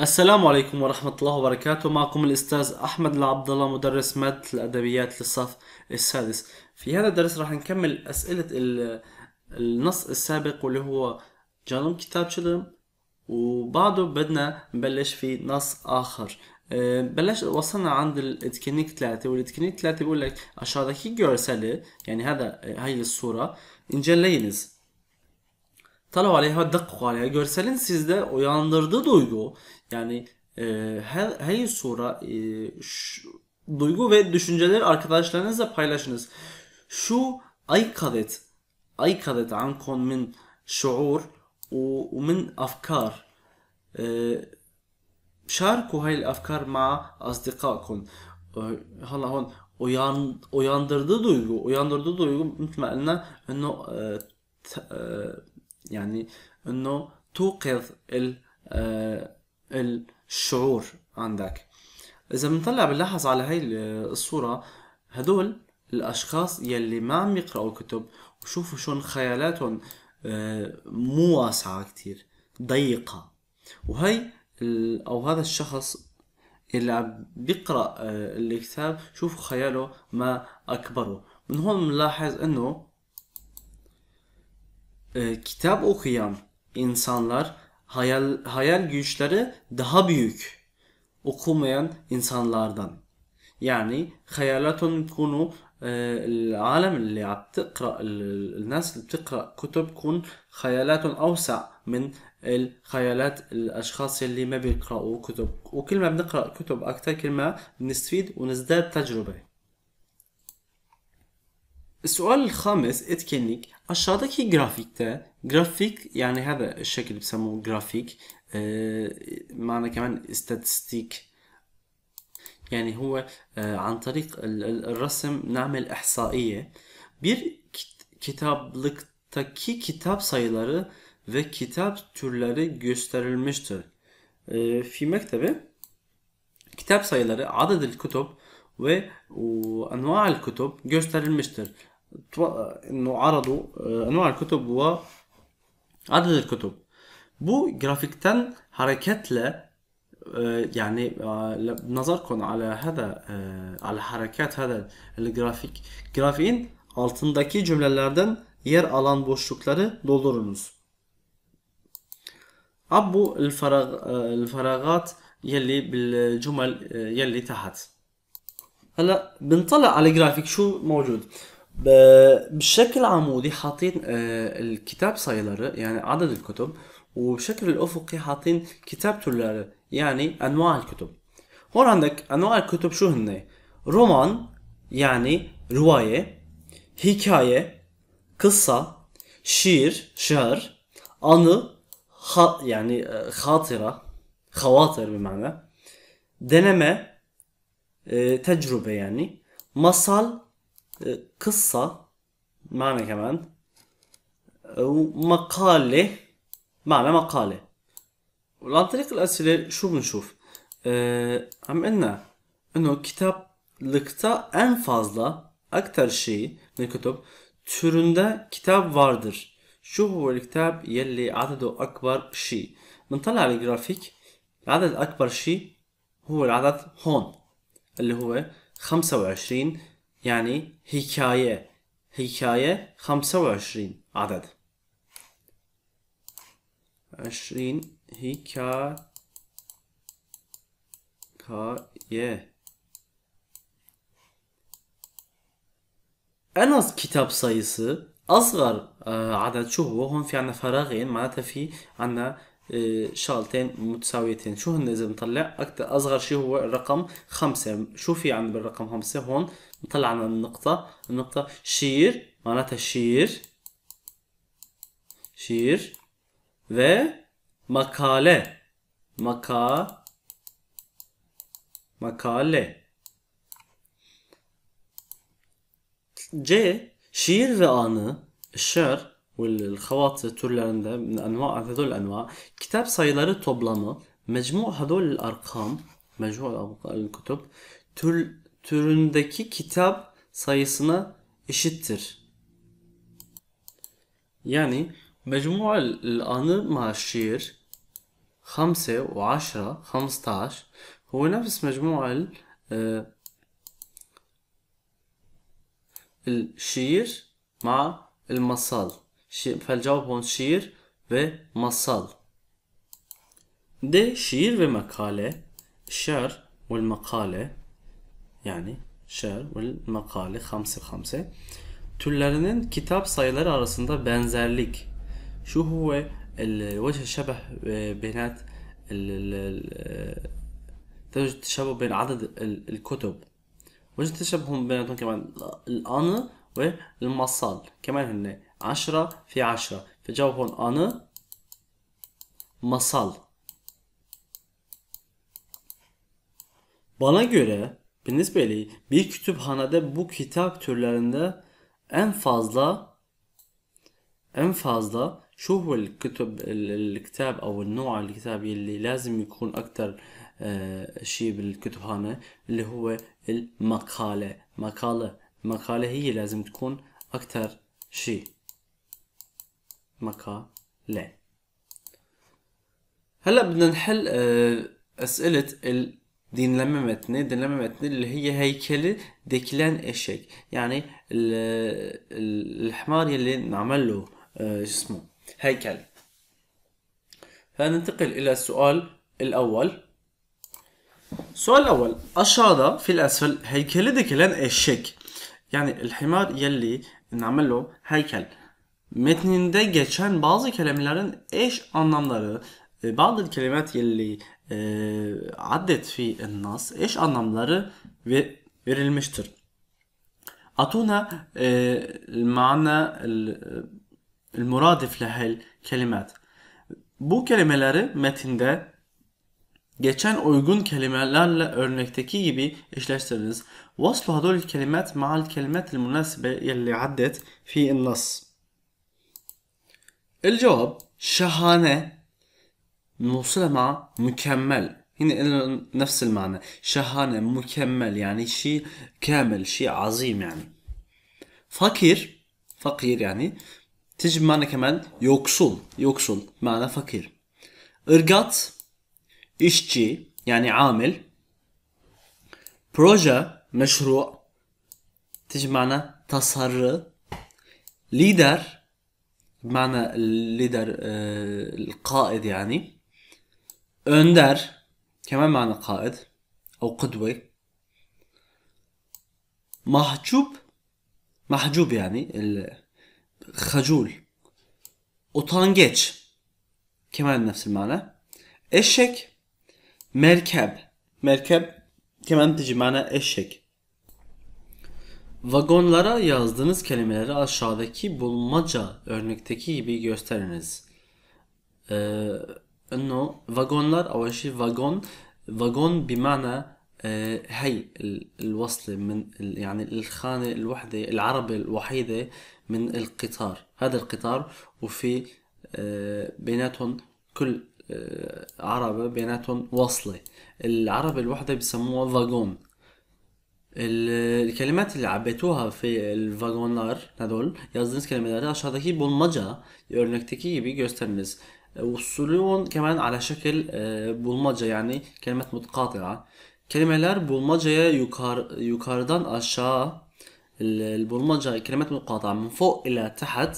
السلام عليكم ورحمة الله وبركاته معكم الأستاذ أحمد العبد الله مدرس مادة الأدبيات للصف السادس في هذا الدرس راح نكمل أسئلة النص السابق واللي هو جانب كتاب شلم وبعده بدنا نبلش في نص آخر أه، بلش وصلنا عند الاتكنيك 3 والاتكنيك 3 بيقول لك aşağıdaki görseli يعني هذا هاي الصورة inceleyiniz. طلعوا عليها ودققوا عليها جورسالين سيزدا uyandırdığı duygu Yani e, her, her sonra e, şu, duygu ve düşünceleri arkadaşlarınızla paylaşınız. شو أيقظت أيقظت عنكم من شعور ومن أفكار شاركوا هاي الأفكار مع أصدقائكم هلا هون uyandırdığı duygu, uyandırdığı duygu مثل ما قلنا انه يعني انه توقظ الشعور عندك اذا بنطلع بنلاحظ على هاي الصوره هدول الاشخاص يلي ما عم يقراوا الكتب وشوفوا شلون خيالاتهم آه، مو واسعه كتير ضيقه وهي او هذا الشخص اللي عم بيقرا آه، الكتاب شوفوا خياله ما اكبره من هون بنلاحظ انه آه، او قيام انسانلار hayal, hayal güçleri daha büyük okumayan insanlardan. يعني خيالات تكون العالم اللي عم تقرا الناس اللي بتقرا كتب تكون خيالات اوسع من الخيالات الاشخاص اللي ما بيقراوا كتب وكل ما بنقرا كتب اكثر كل ما بنستفيد ونزداد تجربه السؤال الخامس etkinlik aşağıdaki grafikte grafik yani هذا الشكل بسموه grafik معنى كمان استاتستيك يعني هو عن طريق الرسم نعمل إحصائية bir kitaplıktaki kitap sayıları ve kitap türleri gösterilmiştir. في e, مكتبة kitap sayıları adedil kutup ve anva al kutup gösterilmiştir. انه عرضوا انواع الكتب وعدد الكتب bu grafikten hareketle يعني نظركم على هذا على حركات هذا الجرافيك grafiğin altındaki cümlelerden yer alan boşlukları doldurunuz. عبوا الفراغ الفراغات يلي بالجمل يلي تحت هلا بنطلع على الجرافيك شو موجود بشكل عمودي حاطين آه، الكتاب صيدلة يعني عدد الكتب وبشكل الافقي حاطين كتاب تلاري يعني انواع الكتب هون عندك انواع الكتب شو هن رومان يعني رواية حكايه قصة شير شعر anı ha, yani hatıra havatır bir mana deneme e, tecrübe قصة معنى كمان ومقالة معنى مقالة وعن طريق الأسئلة شو بنشوف أه عم قلنا إنه كتاب لقطة أن fazla أكثر شيء من الكتب تورندا كتاب واردر شو هو الكتاب يلي عدده أكبر شيء بنطلع الجرافيك العدد أكبر شيء هو العدد هون اللي هو 25 يعني hikaye خمسة وعشرين عدد 20 hikaye en az kitap sayısı أصغر عدد شو هو هون في عنا فراغين معناتها في عنا شغلتين متساويتين شو هن إذا بنطلع أكتر أصغر شي هو الرقم خمسة شو في عنا بالرقم خمسة هون نطلع على النقطة النقطة شير معناتها شير şiir ve makale maka makale C şiir ve anı şer والخواطر türlerinde انواع هذول الانواع kitap sayıları toplamı mecmu هذول الارقام مجموع الكتب tür türündeki kitap sayısına eşittir. Yani مجموع الأنظمة مع الشير خمسة وعشرة خمسة عشر هو نفس مجموع الشير مع المصال فالجواب هون شير ومصال ده شير ومقالة الشعر والمقالة yani şer ve makale hamse hamse. Türlerinin kitap sayıları arasında benzerlik. Şu huve el vece şebeh benat توجد تشابه بين عدد الكتب وجد تشابه بيناتهم كمان الأن masal. كمان هن عشرة في عشرة فجاوب هون أن masal. Bana göre بالنسبة لي bir kütüphanede bu kitap türlerinde en fazla en fazla شو هو الكتب الكتاب او النوع الكتاب اللي لازم يكون اكثر شيء بالكتبخانه اللي هو المقاله مقاله مقاله هي لازم تكون اكثر شيء مقاله هلا بدنا نحل اسئله dinleme metni, dinleme metni اللي heykeli dekilen eşek. Yani الحمار yeli نعمل له e, heykel. هيكل. فننتقل إلى السؤال الأول. Sual الأول aşağıda fil الأسفل heykeli dekilen eşek. Yani الحمار yeli نعمل heykel. هيكل. Metninde geçen bazı kelimelerin eş anlamları, e, bazı kelimet yeli ee, adet fi nas eş anlamları ve verilmiştir. Atuna e, mana muradif lehel kelimet. Bu kelimeleri metinde geçen uygun kelimelerle örnekteki gibi eşleştiriniz. Vaslu hadol kelimat ma'al kelimat el munasibe yelli adet fi nas. El cevap şahane نوصلها مع مكمل هنا نفس المعنى شهانة مكمل يعني شيء كامل شيء عظيم يعني فقير فقير يعني تجي بمعنى كمان يوكسول يوكسول معنى فقير إرقات إشجي يعني عامل بروجا مشروع تجي بمعنى تصر ليدر بمعنى الليدر آه، القائد يعني أندر كمان معنى قائد أو قدوة محجوب محجوب يعني خجول utangeç كمان نفس المعنى eşek merkep merkep كمان تجي معنا eşek Vagonlara yazdığınız kelimeleri aşağıdaki bulmaca örnekteki gibi gösteriniz. Ee, انه فاجونلر اول شيء فاجون فاجون بمعنى آه، هي الوصلة من يعني الخانة الوحدة العربة الوحيدة من القطار هذا القطار وفي آه، بيناتهم كل آه، عربة بيناتهم وصلة العربة الوحدة بسموها فاجون الكلمات اللي عبيتوها في الفاجونار هدول كلمة كلمات هذا شهادكي بولمجا يورنكتكي بيجوسترنس وصلون كمان على شكل آه، بولمجة يعني كلمة متقاطعة كلمالار bulmacaya يكار يكاردان أشا البولمجة كلمات متقاطعة من فوق إلى تحت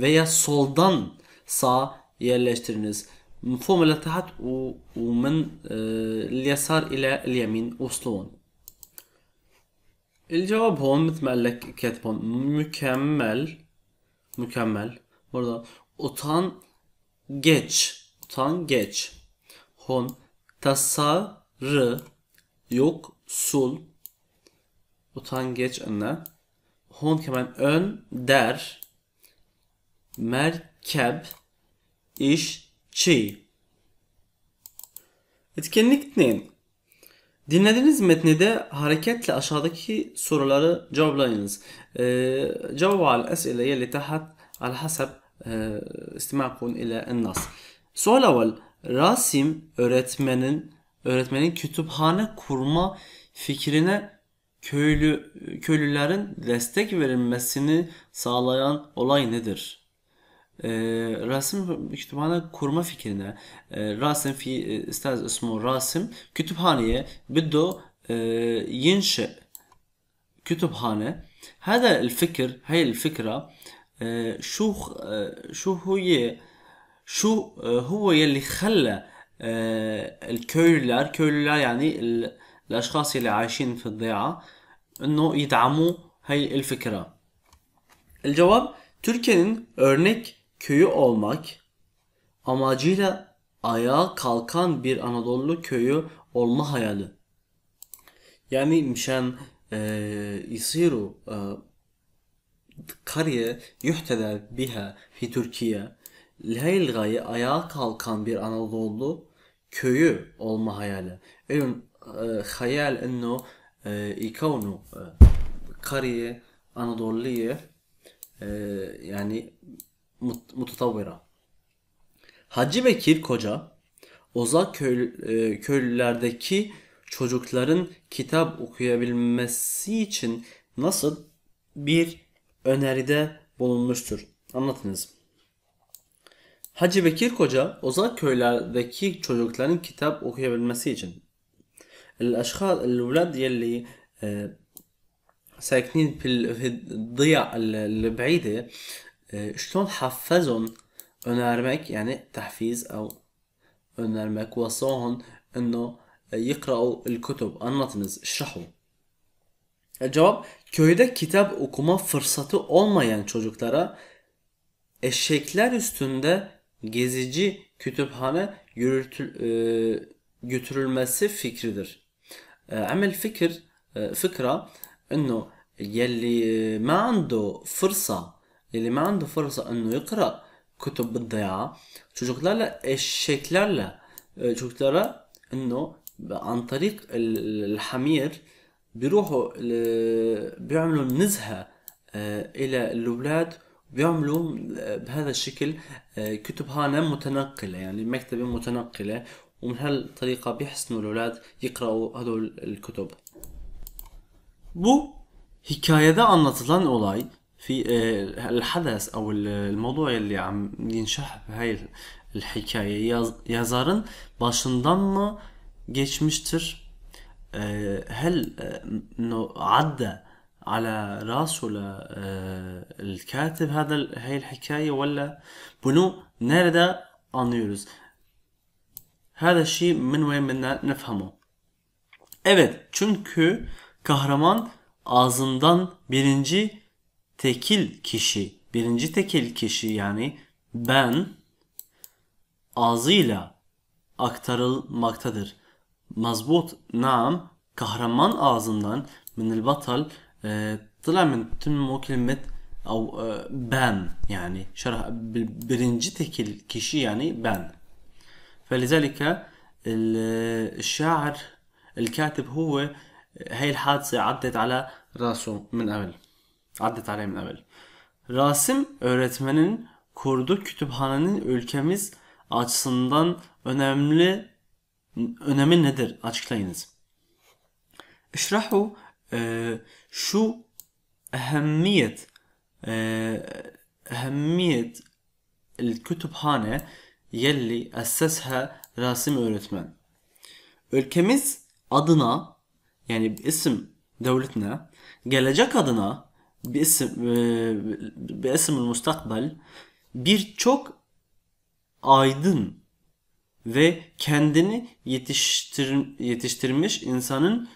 veya سولدان سا يلاشترنز من فوق إلى تحت ومن آه، اليسار إلى اليمين وصلون. الجواب هون مثل ما قال لك كاتب مكمل مكمل برضه أوتان geç, utan geç. hon, tasarı, utan geç anne, hon kemen ön, der, merkeb, iş çi. Etkinlik 2. Dinlediğiniz metni de hareketle aşağıdaki soruları cevaplayınız. Ee, cevap al esile yeli tahat al hasab استماعكم ile النص سؤال أول Rasim öğretmenin öğretmenin kütüphane kurma fikrine köylü köylülerin destek verilmesini sağlayan olay nedir? E, Rasim kütüphane kurma fikrine e, Rasim fi e, istaz ismi Rasim kütüphaneye bidu e, yinşe kütüphane هذا الفكر هي الفكرة شو شو هي شو هو يلي خلى الكيرلر كيرلر يعني الاشخاص اللي عايشين في الضيعه انه يدعموا هاي الفكره الجواب Türkiye'nin örnek köyü olmak amacıyla ayağa kalkan bir Anadolu köyü olma hayali. Yani Mişen e, Isiru e, Kariye yuhteder biha fi Türkiye. Leylga'yı ayağa kalkan bir Anadolu köyü olma hayali. Evin e, hayal enno e, ikonu e, kariye Anadolu'ya yani mutatavvira. Hacı Bekir Koca Ozak köy, köylülerdeki çocukların kitap okuyabilmesi için nasıl bir öneride bulunmuştur. Anlatınız. Hacı Bekir Koca uzak köylerdeki çocukların kitap okuyabilmesi için الأشخاص الأولاد يلي ساكنين في الضيع البعيدة شلون حفزهم önermek يعني تحفيز أو önermek وصاهم إنه يقرأوا الكتب anlatınız اشرحوا Yani e, cevap köyde kitap okuma fırsatı olmayan çocuklara eşekler üstünde gezici kütüphane yürütül, e, götürülmesi fikridir. Emel fikir e, fikra, انه يلي ما عنده فرصة يلي ما عنده فرصة انه يقرأ كتب بالضيعة çocuklarla eşeklerle e, çocuklara انه عن طريق الحمير بيروحوا بيعملوا نزهة آه، إلى الأولاد بيعملوا بهذا الشكل آه، كتبهانة متنقلة يعني مكتبة متنقلة ومن هالطريقة بيحسنوا الأولاد يقرأوا هدول الكتب بو حكاية hikayede anlatılan olay في آه، الحدث او الموضوع اللي عم ينشرح بهاي الحكايه يازارن باشندان ما geçmiştir هل انه عدى على راسه للكاتب هذا هاي الحكايه ولا bunu nerede anlıyoruz? Hada şey min ve minna nefhamu. Evet çünkü kahraman ağzından birinci tekil kişi, birinci tekil kişi yani ben ağzıyla aktarılmaktadır. مزبوط نعم كهرمان ağzından من البطل طلع من تمه كلمة أو بان يعني شرح برنجتك الكشي يعني بان فلذلك الشاعر الكاتب هو هاي الحادثة عدت على راسه من قبل عدت عليه من قبل Rasim öğretmenin kurduğu kütüphanenin ülkemiz açısından önemli önemi nedir? Açıklayınız. İşrahu e, şu ehemmiyet e, ehemmiyet kütüphane yelli essesha Rasim öğretmen. Ülkemiz adına yani isim devletine gelecek adına bir isim e, bir isim müstakbel birçok aydın ve kendini yetiştir, yetiştirmiş insanın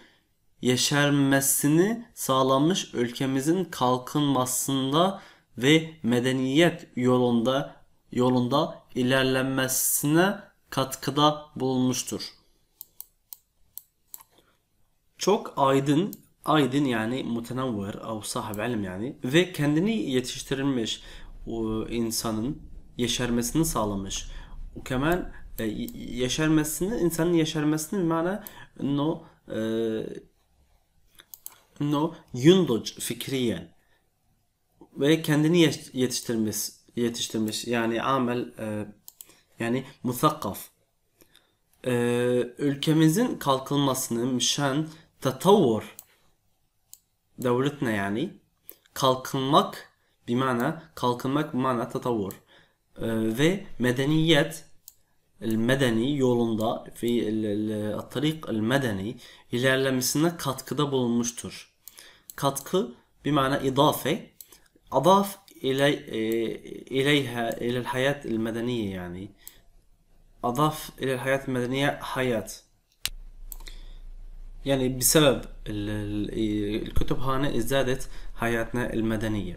yeşermesini sağlamış ülkemizin kalkınmasında ve medeniyet yolunda yolunda ilerlenmesine katkıda bulunmuştur. Çok aydın, aydın yani mutenavvir av sahib ilim yani ve kendini yetiştirilmiş insanın yeşermesini sağlamış. O kemen e, yeşermesini, insanın yeşermesini mana no e, no yundoc fikriyen ve kendini yetiştirmiş yetiştirmiş yani amel e, yani musakkaf e, ülkemizin kalkınmasını müşen devlet ne yani kalkınmak bir mana kalkınmak bir mana tatavvur e, ve medeniyet Medeni yolunda في الطريق medeni ilerlemesine katkıda bulunmuştur. Katkı bir mana idafe adaf ile e, ileyha ile hayat medeniye yani adaf ile hayat medeniye hayat يعني بسبب الكتبhane izzadet hayatına المدنية.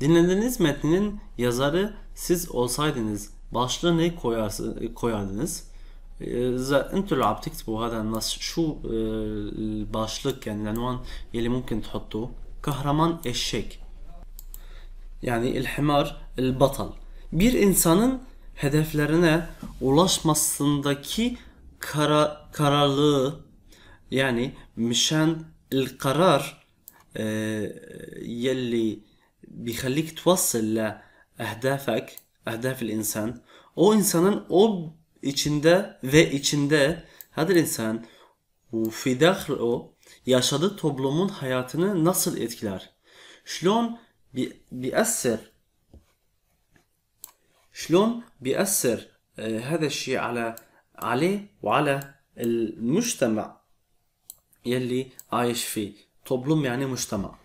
Dinlediğiniz metnin yazarı siz olsaydınız Başlığı ne koyarsın, koyardınız? إذا أنتوا اللي عم تكتبوا şu e, başlık yani الباشلك يعني العنوان يلي ممكن تحطوه kahraman eşek yani ilhimar el batal bir insanın hedeflerine ulaşmasındaki kara, kararlılığı yani müşen el karar e, yelli بيخليك توصل لأهدافك Ehdefil insan. O insanın o içinde ve içinde hadi insan o yaşadığı toplumun hayatını nasıl etkiler? Şlon بيأثر e, hada بيأثر ala الشيء ve ala وعلى المجتمع يلي عايش fi toplum yani mujtama.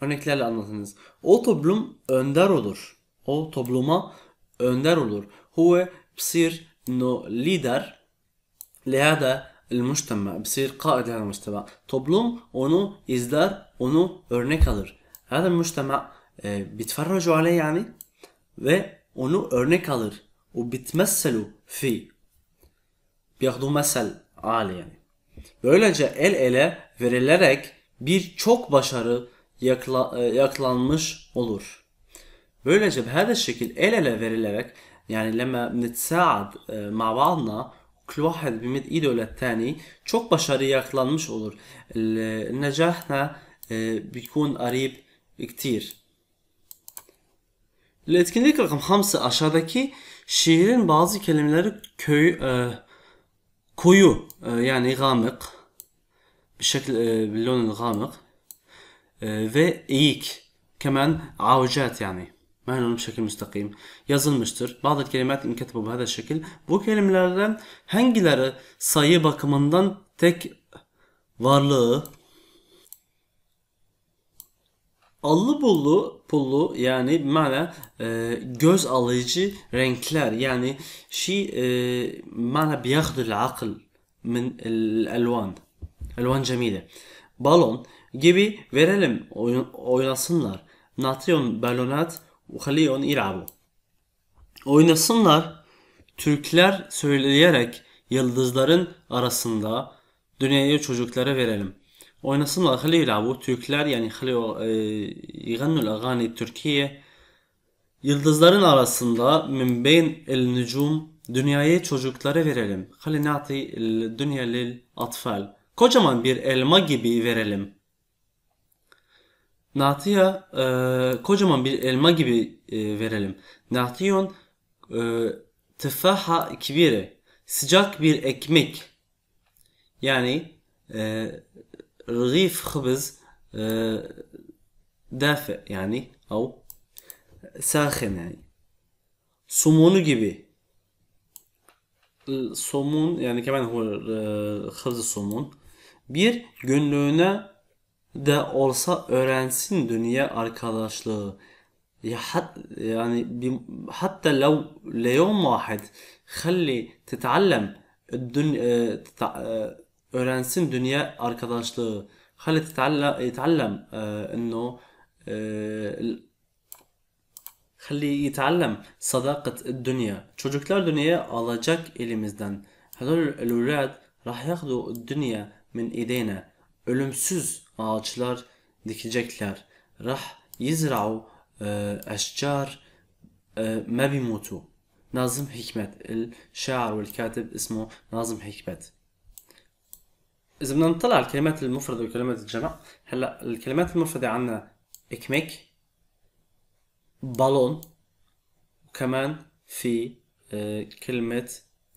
Örneklerle anlatınız. O toplum önder olur. O topluma önder olur. Huve bsir no lider lehada المجتمع بصير قائد لهذا المجتمع Toplum onu izler onu örnek alır هذا المجتمع بيتفرجوا عليه yani ve onu örnek alır O وبيتمثلوا فيه بياخدوا mesel عالي yani böylece el ele verilerek bir çok başarı yakla, e, yaklanmış olur. Böylece بهذا الشكل el ele verilerek yani lema nitsaad مع بعضنا كل واحد بيمد ايده للثاني çok başarıya yaklanmış olur. نجاحنا بيكون قريب كتير. Etkinlik rakam 5 aşağıdaki şiirin bazı kelimeleri köy e, koyu e, yani gamık bir şekil e, bir gamık e, ve eğik kemen avcat yani. مهما بشكل müstakim yazılmıştır. Bazı kelimeler inkatı bu hada şekil. Bu kelimelerden hangileri sayı bakımından tek varlığı Allı bullu pullu yani mana e, göz alıcı renkler yani şey e, mana biyakhdul akıl min el elvan elvan cemile balon gibi verelim oynasınlar Natrium balonat وخليهم يلعبوا Oynasınlar. Türkler söyleyerek yıldızların arasında dünyayı çocuklara verelim. Oynasınlar. Hali yilabı. Türkler yani hali yigannul e, agani Türkiye yıldızların arasında min beyn el nucum dünyayı çocuklara verelim. Hali nati dünya atfal. Kocaman bir elma gibi verelim. Natiya e, kocaman bir elma gibi e, verelim. Natiyon e, tefaha kibire. Sıcak bir ekmek. Yani e, rgif hıbız e, dafe yani av sahin yani. Somonu gibi. E, somun yani kemen hıbzı e, somun. Bir günlüğüne de olsa öğrensin dünya arkadaşlığı. Ya hat, yani hatta لو ليوم واحد خلي تتعلم الدنيا öğrensin dünya arkadaşlığı. خلي تتعلم يتعلم انه خلي يتعلم صداقة الدنيا çocuklar dünyaya alacak elimizden. هذول الأولاد راح ياخذوا dünya, من إيدينا ölümsüz ağaçlar dikecekler. Rah yizra'u أشجار ما بيموتوا ناظم حكمت الشاعر والكاتب اسمه ناظم حكمت إذا بدنا نطلع على الكلمات المفردة وكلمات الجمع هلا الكلمات المفردة عندنا إكميك بالون وكمان في كلمة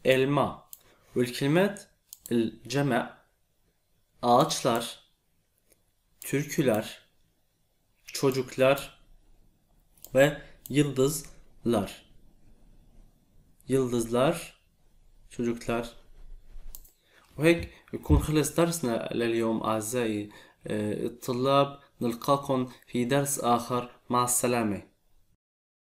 الماء والكلمات الجمع ağaçlar, türküler, çocuklar ve yıldızlar. Yıldızlar, çocuklar. وهيك يكون خلص درسنا لليوم أعزائي الطلاب نلقاكم في درس آخر مع السلامة